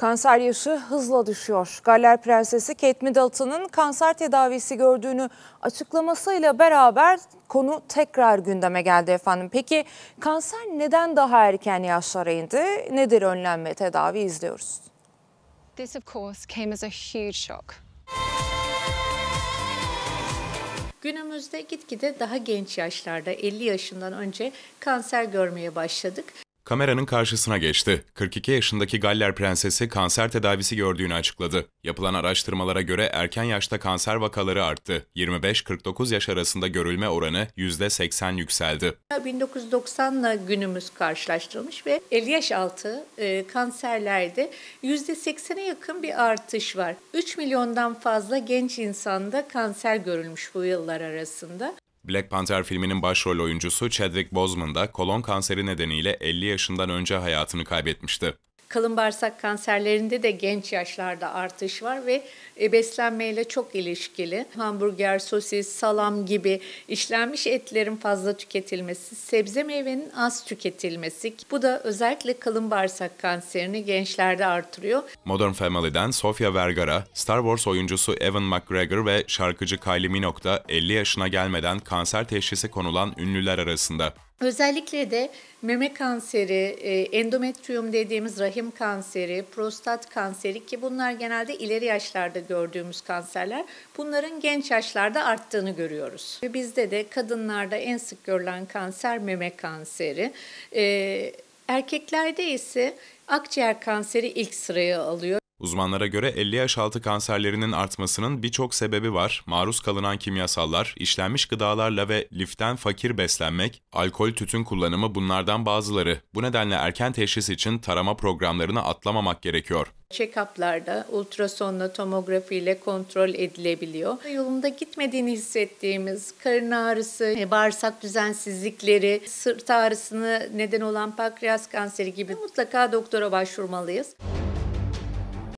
Kanser yaşı hızla düşüyor. Galler Prensesi Kate Middleton'ın kanser tedavisi gördüğünü açıklamasıyla beraber konu tekrar gündeme geldi efendim. Peki kanser neden daha erken yaşlara indi? Nedir önlenme, tedavi izliyoruz. This of course came as a huge shock. Günümüzde gitgide daha genç yaşlarda 50 yaşından önce kanser görmeye başladık kameranın karşısına geçti. 42 yaşındaki Galler prensesi kanser tedavisi gördüğünü açıkladı. Yapılan araştırmalara göre erken yaşta kanser vakaları arttı. 25-49 yaş arasında görülme oranı %80 yükseldi. 1990'la günümüz karşılaştırılmış ve 50 yaş altı e, kanserlerde %80'e yakın bir artış var. 3 milyondan fazla genç insanda kanser görülmüş bu yıllar arasında. Black Panther filminin başrol oyuncusu Chadwick Boseman da kolon kanseri nedeniyle 50 yaşından önce hayatını kaybetmişti. Kalın bağırsak kanserlerinde de genç yaşlarda artış var ve e, beslenmeyle çok ilişkili. Hamburger, sosis, salam gibi işlenmiş etlerin fazla tüketilmesi, sebze meyvenin az tüketilmesi. Bu da özellikle kalın bağırsak kanserini gençlerde artırıyor. Modern Family'den Sofia Vergara, Star Wars oyuncusu Evan McGregor ve şarkıcı Kylie Minogue da 50 yaşına gelmeden kanser teşhisi konulan ünlüler arasında. Özellikle de meme kanseri, e, endometrium dediğimiz rahim kanseri, prostat kanseri ki bunlar genelde ileri yaşlarda gördüğümüz kanserler. Bunların genç yaşlarda arttığını görüyoruz. Bizde de kadınlarda en sık görülen kanser meme kanseri. E, erkeklerde ise akciğer kanseri ilk sıraya alıyor. Uzmanlara göre 50 yaş altı kanserlerinin artmasının birçok sebebi var. Maruz kalınan kimyasallar, işlenmiş gıdalarla ve liften fakir beslenmek, alkol tütün kullanımı bunlardan bazıları. Bu nedenle erken teşhis için tarama programlarını atlamamak gerekiyor. Check-up'larda ultrasonla, tomografiyle kontrol edilebiliyor. Yolunda gitmediğini hissettiğimiz karın ağrısı, e, bağırsak düzensizlikleri, sırt ağrısını neden olan pankreas kanseri gibi mutlaka doktora başvurmalıyız.